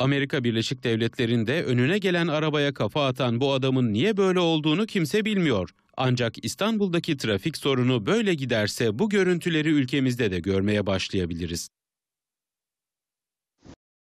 Amerika Birleşik Devletleri'nde önüne gelen arabaya kafa atan bu adamın niye böyle olduğunu kimse bilmiyor. Ancak İstanbul'daki trafik sorunu böyle giderse bu görüntüleri ülkemizde de görmeye başlayabiliriz.